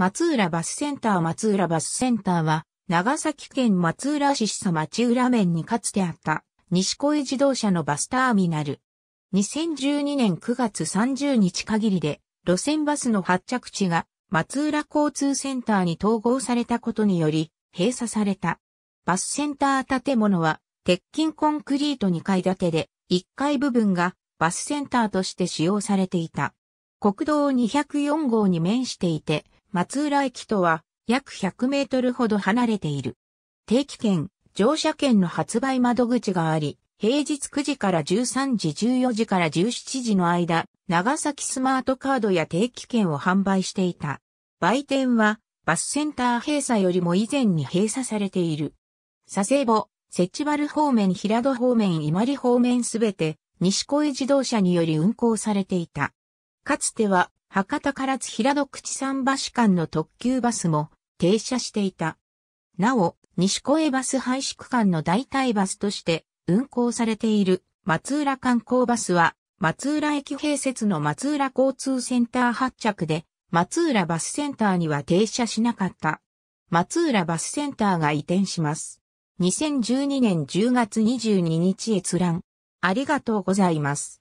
松浦バスセンター松浦バスセンターは、長崎県松浦市下町浦面にかつてあった西小井自動車のバスターミナル。2012年9月30日限りで路線バスの発着地が松浦交通センターに統合されたことにより閉鎖された。バスセンター建物は鉄筋コンクリート2階建てで1階部分がバスセンターとして使用されていた。国道204号に面していて松浦駅とは約100メートルほど離れている。定期券、乗車券の発売窓口があり、平日9時から13時14時から17時の間、長崎スマートカードや定期券を販売していた。売店はバスセンター閉鎖よりも以前に閉鎖されている。佐世保、設置丸方面、平戸方面、伊万里方面すべて、西小江自動車により運行されていた。かつては博多から津平戸口桟橋間の特急バスも停車していた。なお、西小江バス廃止区間の代替バスとして運行されている松浦観光バスは松浦駅併設の松浦交通センター発着で松浦バスセンターには停車しなかった。松浦バスセンターが移転します。2012年10月22日閲覧。ありがとうございます。